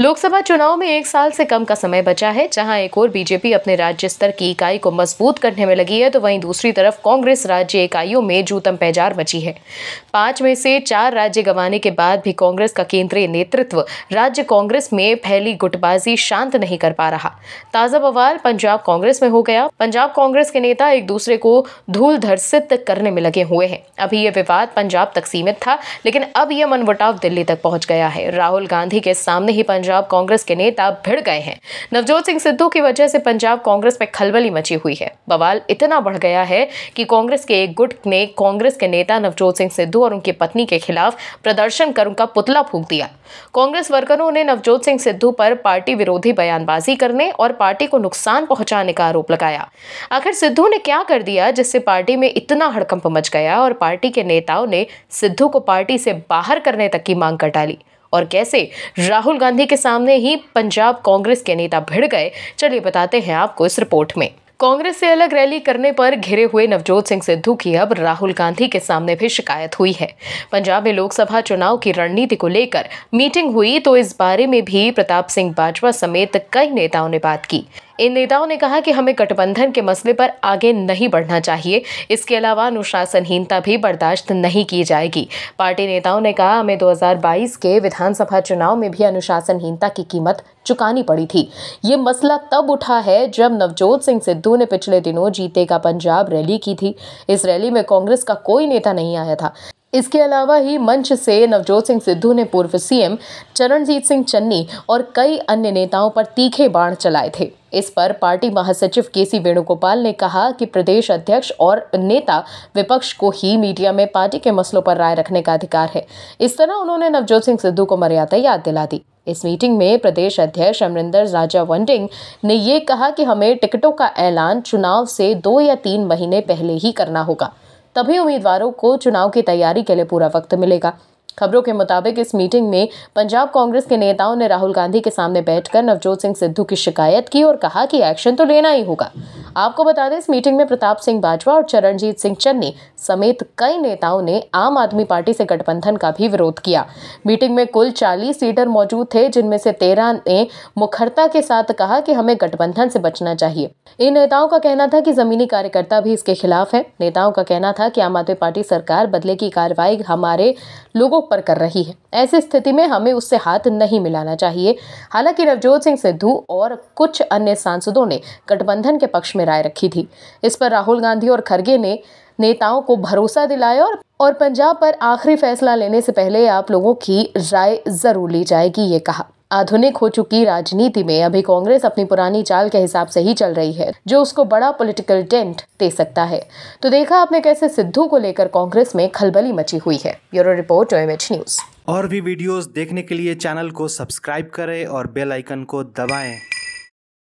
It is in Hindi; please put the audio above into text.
लोकसभा चुनाव में एक साल से कम का समय बचा है जहां एक ओर बीजेपी अपने राज्य स्तर की इकाई को मजबूत करने में लगी है तो वहीं दूसरी तरफ कांग्रेस राज्य इकाइयों में जूतम पैजार मची है पांच में से चार राज्य गंवाने के बाद भी कांग्रेस का केंद्रीय नेतृत्व राज्य कांग्रेस में फैली गुटबाजी शांत नहीं कर पा रहा ताजा बवाल पंजाब कांग्रेस में हो गया पंजाब कांग्रेस के नेता एक दूसरे को धूल धर्षित करने में लगे हुए हैं अभी यह विवाद पंजाब तक सीमित था लेकिन अब यह मनमुटाव दिल्ली तक पहुंच गया है राहुल गांधी के सामने ही पंजाब पंजाब कांग्रेस के नेता भिड़ गए हैं नवजोत सिंह सिद्धू की वजह से पंजाब कांग्रेस में खलबली मची हुई है बवाल इतना बढ़ गया है कि कांग्रेस के एक गुट ने कांग्रेस के नेता नवजोत सिंह सिद्धू और उनकी पत्नी के खिलाफ प्रदर्शन कर उनका पुतला फूक दिया कांग्रेस वर्करों ने नवजोत सिंह सिद्धू पर पार्टी विरोधी बयानबाजी करने और पार्टी को नुकसान पहुंचाने का आरोप लगाया आखिर सिद्धू ने क्या कर दिया जिससे पार्टी में इतना हड़कंप मच गया और पार्टी के नेताओं ने सिद्धू को पार्टी से बाहर करने तक की मांग कर डाली और कैसे राहुल गांधी के सामने ही पंजाब कांग्रेस के नेता भिड़ गए चलिए बताते हैं आपको इस रिपोर्ट में कांग्रेस से अलग रैली करने पर घिरे हुए नवजोत सिंह सिद्धू की अब राहुल गांधी के सामने भी शिकायत हुई है पंजाब में लोकसभा चुनाव की रणनीति को लेकर मीटिंग हुई तो इस बारे में भी प्रताप सिंह बाजवा समेत कई नेताओं ने बात की इन नेताओं ने कहा कि हमें गठबंधन के मसले पर आगे नहीं बढ़ना चाहिए इसके अलावा अनुशासनहीनता भी बर्दाश्त नहीं की जाएगी पार्टी नेताओं ने कहा हमें 2022 के विधानसभा चुनाव में भी अनुशासनहीनता की कीमत चुकानी पड़ी थी ये मसला तब उठा है जब नवजोत सिंह सिद्धू ने पिछले दिनों जीते का पंजाब रैली की थी इस रैली में कांग्रेस का कोई नेता नहीं आया था इसके अलावा ही मंच से नवजोत सिंह सिद्धू ने पूर्व सीएम चरणजीत सिंह चन्नी और कई अन्य नेताओं पर तीखे बाण चलाए थे इस पर पार्टी महासचिव के सी वेणुगोपाल ने कहा कि प्रदेश अध्यक्ष और नेता विपक्ष को ही मीडिया में पार्टी के मसलों पर राय रखने का अधिकार है इस तरह उन्होंने नवजोत सिंह सिद्धू को मर्यादा याद दिला दी इस मीटिंग में प्रदेश अध्यक्ष अमरिंदर राजा वंडिंग ने ये कहा कि हमें टिकटों का ऐलान चुनाव से दो या तीन महीने पहले ही करना होगा तभी उम्मीदवारों को चुनाव की तैयारी के लिए पूरा वक्त मिलेगा खबरों के मुताबिक इस मीटिंग में पंजाब कांग्रेस के नेताओं ने राहुल गांधी के सामने बैठकर नवजोत सिंह सिद्धू की शिकायत की और कहा कि एक्शन तो लेना ही होगा आपको बता दें इस मीटिंग में प्रताप सिंह बाजवा और चरणजीत सिंह चन्नी समेत कई नेताओं ने आम आदमी पार्टी से गठबंधन का भी विरोध किया मीटिंग में कुल चालीस लीडर मौजूद थे जिनमें से तेरह ने मुखरता के साथ कहा कि हमें गठबंधन से बचना चाहिए इन नेताओं का कहना था कि जमीनी कार्यकर्ता भी इसके खिलाफ है नेताओं का कहना था कि आम आदमी पार्टी सरकार बदले की कार्रवाई हमारे लोगों पर कर रही है ऐसी स्थिति में हमें उससे हाथ नहीं मिलाना चाहिए हालांकि नवजोत सिंह सिद्धू और कुछ अन्य सांसदों ने गठबंधन के पक्ष में राय रखी थी इस पर राहुल गांधी और खरगे ने नेताओं को भरोसा दिलाया और और पंजाब पर आखिरी फैसला लेने से पहले आप लोगों की राय जरूर ली जाएगी ये कहा आधुनिक हो चुकी राजनीति में अभी कांग्रेस अपनी पुरानी चाल के हिसाब से ही चल रही है जो उसको बड़ा पॉलिटिकल टेंट दे सकता है तो देखा आपने कैसे सिद्धू को लेकर कांग्रेस में खलबली मची हुई है ब्यूरो रिपोर्ट न्यूज और भी वीडियोस देखने के लिए चैनल को सब्सक्राइब करें और बेल आइकन को दबाएं